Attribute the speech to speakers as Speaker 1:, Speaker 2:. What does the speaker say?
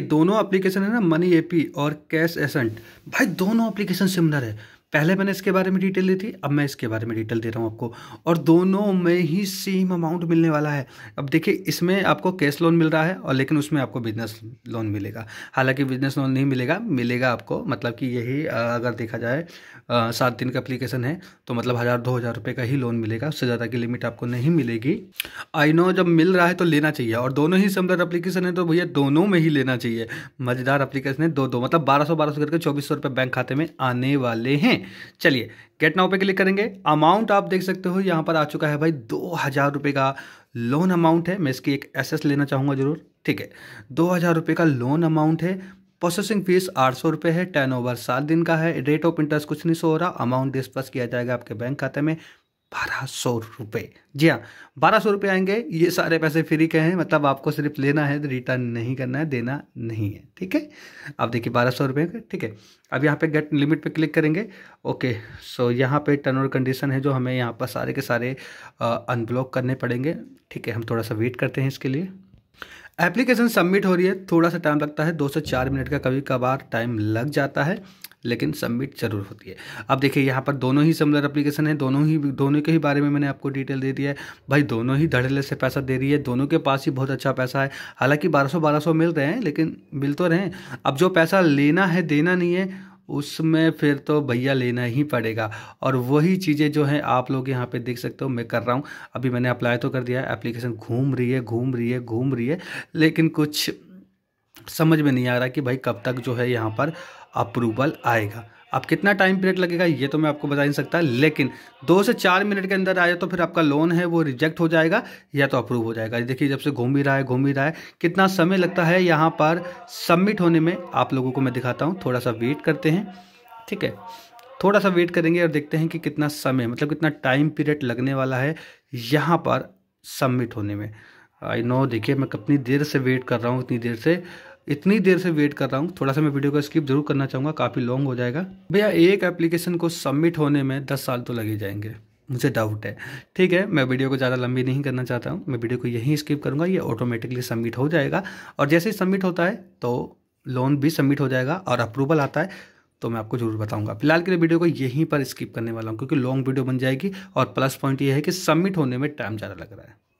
Speaker 1: दोनों एप्लीकेशन है ना मनी एपी और कैश एसेंट भाई दोनों एप्लीकेशन सिमिलर है पहले मैंने इसके बारे में डिटेल दी थी अब मैं इसके बारे में डिटेल दे रहा हूँ आपको और दोनों में ही सेम अमाउंट मिलने वाला है अब देखिए इसमें आपको कैश लोन मिल रहा है और लेकिन उसमें आपको बिजनेस लोन मिलेगा हालांकि बिजनेस लोन नहीं मिलेगा मिलेगा आपको मतलब कि यही अगर देखा जाए सात दिन का अप्लीकेशन है तो मतलब हज़ार दो हज़ार रुपये का ही लोन मिलेगा उससे ज़्यादा की लिमिट आपको नहीं मिलेगी आई नो जब मिल रहा है तो लेना चाहिए और दोनों ही समदर अप्लीकेशन है तो भैया दोनों में ही लेना चाहिए मज़ेदार अप्लीकेशन है दो दो मतलब बारह सौ बारह सौ करके चौबीस सौ रुपये बैंक खाते में आने वाले हैं चलिए गेट नाउ पे क्लिक करेंगे अमाउंट आप देख सकते हो यहाँ पर आ चुका है भाई दो हज़ार रुपये का लोन अमाउंट है मैं इसकी एक एसेस लेना चाहूँगा ज़रूर ठीक है दो हज़ार रुपये का लोन अमाउंट है प्रोसेसिंग फीस आठ सौ रुपये है टर्न ओवर सात दिन का है रेट ऑफ इंटरेस्ट कुछ नहीं सो रहा अमाउंट डिस्पर्स किया जाएगा आपके बैंक खाते में बारह सौ रुपये जी हाँ बारह सौ रुपये आएंगे ये सारे पैसे फ्री के हैं मतलब आपको सिर्फ लेना है रिटर्न नहीं करना है देना नहीं है ठीक है अब देखिए बारह सौ रुपये ठीक है अब यहाँ पे गेट लिमिट पे क्लिक करेंगे ओके सो यहाँ पे टर्न और कंडीशन है जो हमें यहाँ पर सारे के सारे अनब्लॉक करने पड़ेंगे ठीक है हम थोड़ा सा वेट करते हैं इसके लिए एप्लीकेशन सबमिट हो रही है थोड़ा सा टाइम लगता है दो से चार मिनट का कभी कभार टाइम लग जाता है लेकिन सबमिट जरूर होती है अब देखिए यहाँ पर दोनों ही सिमिलर अप्लीकेशन है दोनों ही दोनों के ही बारे में मैंने आपको डिटेल दे दिया है भाई दोनों ही धड़ेले से पैसा दे रही है दोनों के पास ही बहुत अच्छा पैसा है हालांकि 1200 1200 मिल रहे हैं लेकिन मिल तो रहे हैं अब जो पैसा लेना है देना नहीं है उसमें फिर तो भैया लेना ही पड़ेगा और वही चीज़ें जो हैं आप लोग यहाँ पे देख सकते हो मैं कर रहा हूँ अभी मैंने अप्लाई तो कर दिया है एप्लीकेशन घूम रही है घूम रही है घूम रही है लेकिन कुछ समझ में नहीं आ रहा कि भाई कब तक जो है यहाँ पर अप्रूवल आएगा अब कितना टाइम पीरियड लगेगा ये तो मैं आपको बता नहीं सकता लेकिन दो से चार मिनट के अंदर आया तो फिर आपका लोन है वो रिजेक्ट हो जाएगा या तो अप्रूव हो जाएगा देखिए जब से घूम ही रहा है घूम ही रहा है कितना समय लगता है यहाँ पर सबमिट होने में आप लोगों को मैं दिखाता हूँ थोड़ा सा वेट करते हैं ठीक है थोड़ा सा वेट करेंगे और देखते हैं कि कितना समय मतलब कितना टाइम पीरियड लगने वाला है यहाँ पर सबमिट होने में आई नो देखिए मैं कितनी देर से वेट कर रहा हूँ इतनी देर से इतनी देर से वेट कर रहा हूँ थोड़ा सा मैं वीडियो को स्किप जरूर करना चाहूँगा काफ़ी लॉन्ग हो जाएगा भैया एक एप्लीकेशन को सबमिट होने में दस साल तो लगे जाएंगे मुझे डाउट है ठीक है मैं वीडियो को ज़्यादा लंबी नहीं करना चाहता हूँ मैं वीडियो को यहीं स्किप करूँगा ये ऑटोमेटिकली सबमिट हो जाएगा और जैसे ही सबमिट होता है तो लोन भी सबमिट हो जाएगा और अप्रूवल आता है तो मैं आपको जरूर बताऊंगा फिलहाल के लिए वीडियो को यहीं पर स्किप करने वाला हूँ क्योंकि लॉन्ग वीडियो बन जाएगी और प्लस पॉइंट ये है कि सबमिट होने में टाइम ज़्यादा लग रहा है